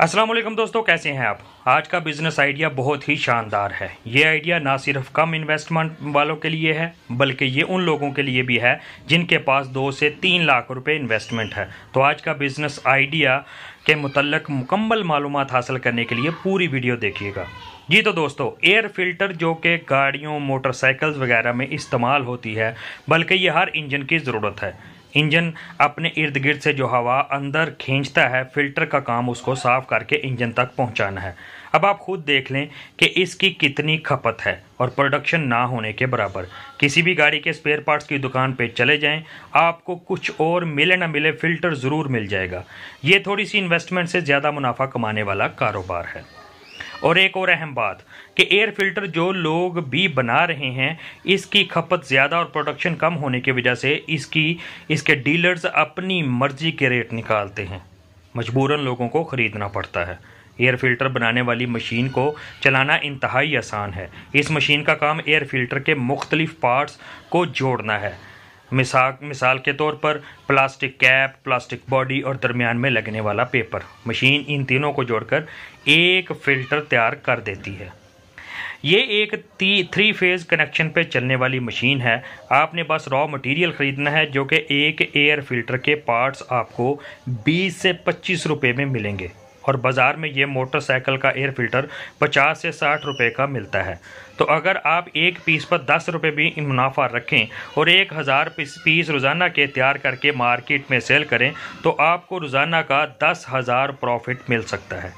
असलम दोस्तों कैसे हैं आप आज का बिज़नेस आइडिया बहुत ही शानदार है ये आइडिया ना सिर्फ कम इन्वेस्टमेंट वालों के लिए है बल्कि ये उन लोगों के लिए भी है जिनके पास दो से तीन लाख रुपए इन्वेस्टमेंट है तो आज का बिज़नेस आइडिया के मुतलक मुकम्मल मालूम हासिल करने के लिए पूरी वीडियो देखिएगा जी तो दोस्तों एयर फिल्टर जो कि गाड़ियों मोटरसाइकिल्स वगैरह में इस्तेमाल होती है बल्कि ये हर इंजन की ज़रूरत है इंजन अपने इर्द गिर्द से जो हवा अंदर खींचता है फिल्टर का काम उसको साफ करके इंजन तक पहुंचाना है अब आप खुद देख लें कि इसकी कितनी खपत है और प्रोडक्शन ना होने के बराबर किसी भी गाड़ी के स्पेयर पार्ट्स की दुकान पे चले जाएं आपको कुछ और मिले ना मिले फिल्टर ज़रूर मिल जाएगा ये थोड़ी सी इन्वेस्टमेंट से ज़्यादा मुनाफा कमाने वाला कारोबार है और एक और अहम बात कि एयर फिल्टर जो लोग भी बना रहे हैं इसकी खपत ज़्यादा और प्रोडक्शन कम होने की वजह से इसकी इसके डीलर्स अपनी मर्जी के रेट निकालते हैं मजबूरन लोगों को ख़रीदना पड़ता है एयर फिल्टर बनाने वाली मशीन को चलाना इंतहाई आसान है इस मशीन का काम एयर फिल्टर के मुख्तलिफ पार्ट्स को जोड़ना है मिसा मिसाल के तौर पर प्लास्टिक कैप प्लास्टिक बॉडी और दरमियान में लगने वाला पेपर मशीन इन तीनों को जोड़कर एक फ़िल्टर तैयार कर देती है ये एक थ्री फेज़ कनेक्शन पे चलने वाली मशीन है आपने बस रॉ मटेरियल ख़रीदना है जो कि एक एयर फिल्टर के पार्ट्स आपको 20 से 25 रुपए में मिलेंगे और बाज़ार में ये मोटरसाइकिल का एयर फिल्टर पचास से साठ रुपये का मिलता है तो अगर आप एक पीस पर दस रुपये भी मुनाफा रखें और एक हज़ार पीस रोज़ाना के तैयार करके मार्केट में सेल करें तो आपको रोज़ाना का दस हज़ार प्रॉफिट मिल सकता है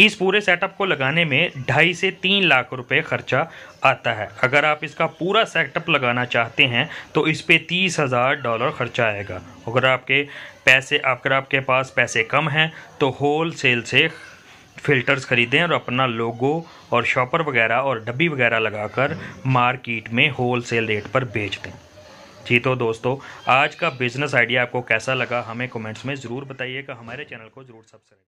इस पूरे सेटअप को लगाने में ढाई से तीन लाख रुपए खर्चा आता है अगर आप इसका पूरा सेटअप लगाना चाहते हैं तो इस पर तीस हज़ार डॉलर खर्चा आएगा अगर आपके पैसे अगर आपके पास पैसे कम हैं तो होल सेल से फ़िल्टर्स ख़रीदें और अपना लोगो और शॉपर वगैरह और डब्बी वगैरह लगाकर मार्केट में होल सेल रेट पर बेच दें जी तो दोस्तों आज का बिज़नेस आइडिया आपको कैसा लगा हमें कमेंट्स में ज़रूर बताइएगा हमारे चैनल को ज़रूर सब्सक्राइब